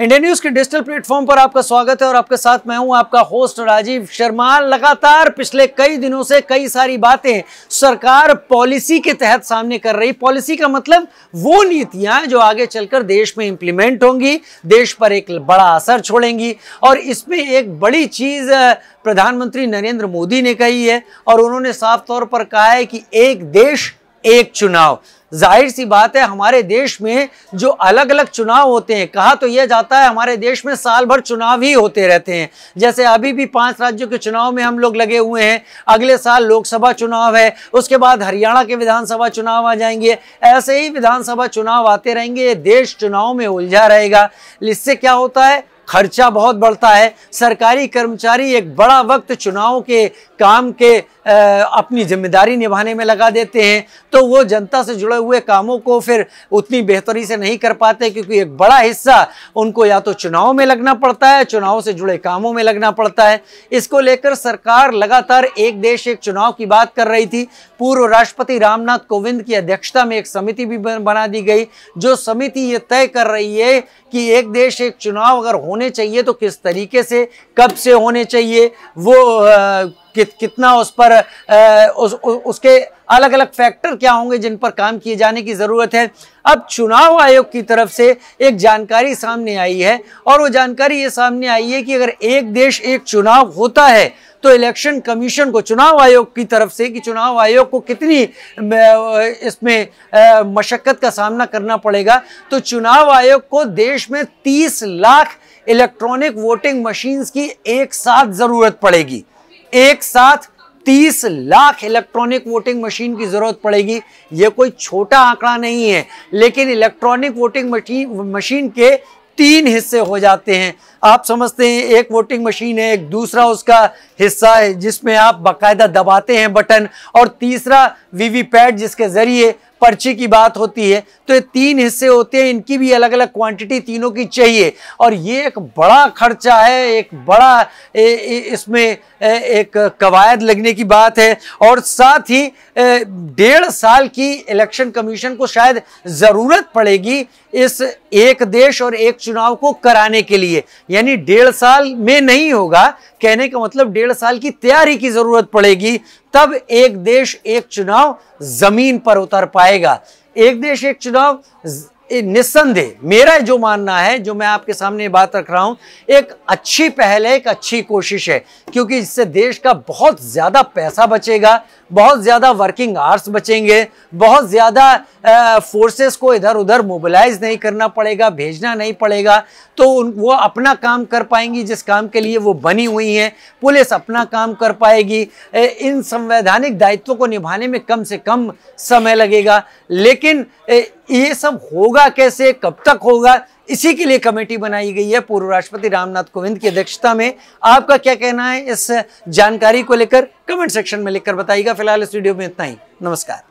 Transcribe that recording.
India News के digital platform पर आपका स्वागत है और आपके साथ मैं हूं आपका होस्ट राजीव शर्मा लगातार पिछले कई दिनों से कई सारी बातें सरकार पॉलिसी के तहत सामने कर रही पॉलिसी का मतलब वो नीतियां जो आगे चलकर देश में इंप्लीमेंट होंगी देश पर एक बड़ा असर छोड़ेंगी और इसमें एक बड़ी चीज प्रधानमंत्री नरेंद्र मोदी ने कही है और उन्होंने साफ तौर पर कहा है कि एक देश एक चुनाव जाहिर सी बात है हमारे देश में जो अलग अलग चुनाव होते हैं कहा तो यह जाता है हमारे देश में साल भर चुनाव ही होते रहते हैं जैसे अभी भी पांच राज्यों के चुनाव में हम लोग लगे हुए हैं अगले साल लोकसभा चुनाव है उसके बाद हरियाणा के विधानसभा चुनाव आ जाएंगे ऐसे ही विधानसभा चुनाव आते रहेंगे देश चुनाव में उलझा रहेगा इससे क्या होता है खर्चा बहुत बढ़ता है सरकारी कर्मचारी एक बड़ा वक्त चुनाव के काम के अपनी जिम्मेदारी निभाने में लगा देते हैं तो वो जनता से जुड़े हुए कामों को फिर उतनी बेहतरी से नहीं कर पाते क्योंकि एक बड़ा हिस्सा उनको या तो चुनाव में लगना पड़ता है चुनाव से जुड़े कामों में लगना पड़ता है इसको लेकर सरकार लगातार एक देश एक चुनाव की बात कर रही थी पूर्व राष्ट्रपति रामनाथ कोविंद की अध्यक्षता में एक समिति भी बना दी गई जो समिति ये तय कर रही है कि एक देश एक चुनाव अगर होने चाहिए तो किस तरीके से कब से होने चाहिए वो आ, कि, कितना उस पर आ, उस, उ, उसके अलग अलग फैक्टर क्या होंगे जिन पर काम किए जाने की ज़रूरत है अब चुनाव आयोग की तरफ से एक जानकारी सामने आई है और वो जानकारी ये सामने आई है कि अगर एक देश एक चुनाव होता है तो इलेक्शन कमीशन को चुनाव आयोग की तरफ से कि चुनाव आयोग को कितनी इसमें मशक्क़त का सामना करना पड़ेगा तो चुनाव आयोग को देश में तीस लाख इलेक्ट्रॉनिक वोटिंग मशीन्स की एक साथ ज़रूरत पड़ेगी एक साथ 30 लाख इलेक्ट्रॉनिक वोटिंग मशीन की जरूरत पड़ेगी यह कोई छोटा आंकड़ा नहीं है लेकिन इलेक्ट्रॉनिक वोटिंग मशीन के तीन हिस्से हो जाते हैं आप समझते हैं एक वोटिंग मशीन है एक दूसरा उसका हिस्सा है जिसमें आप बाकायदा दबाते हैं बटन और तीसरा वीवीपैट जिसके ज़रिए पर्ची की बात होती है तो ये तीन हिस्से होते हैं इनकी भी अलग अलग क्वांटिटी तीनों की चाहिए और ये एक बड़ा खर्चा है एक बड़ा ए, ए, इसमें ए, एक कवायद लगने की बात है और साथ ही डेढ़ साल की इलेक्शन कमीशन को शायद ज़रूरत पड़ेगी इस एक देश और एक चुनाव को कराने के लिए यानी डेढ़ साल में नहीं होगा कहने का मतलब डेढ़ साल की तैयारी की जरूरत पड़ेगी तब एक देश एक चुनाव जमीन पर उतर पाएगा एक देश एक चुनाव निस्संदेह मेरा जो मानना है जो मैं आपके सामने बात रख रहा हूँ एक अच्छी पहल है एक अच्छी कोशिश है क्योंकि इससे देश का बहुत ज़्यादा पैसा बचेगा बहुत ज़्यादा वर्किंग आवर्स बचेंगे बहुत ज़्यादा फोर्सेस को इधर उधर मोबिलाइज नहीं करना पड़ेगा भेजना नहीं पड़ेगा तो उन वो अपना काम कर पाएंगी जिस काम के लिए वो बनी हुई हैं पुलिस अपना काम कर पाएगी इन संवैधानिक दायित्वों को निभाने में कम से कम समय लगेगा लेकिन ये सब होगा कैसे कब तक होगा इसी के लिए कमेटी बनाई गई है पूर्व राष्ट्रपति रामनाथ कोविंद की अध्यक्षता में आपका क्या कहना है इस जानकारी को लेकर कमेंट सेक्शन में लिखकर बताइएगा फिलहाल इस वीडियो में इतना ही नमस्कार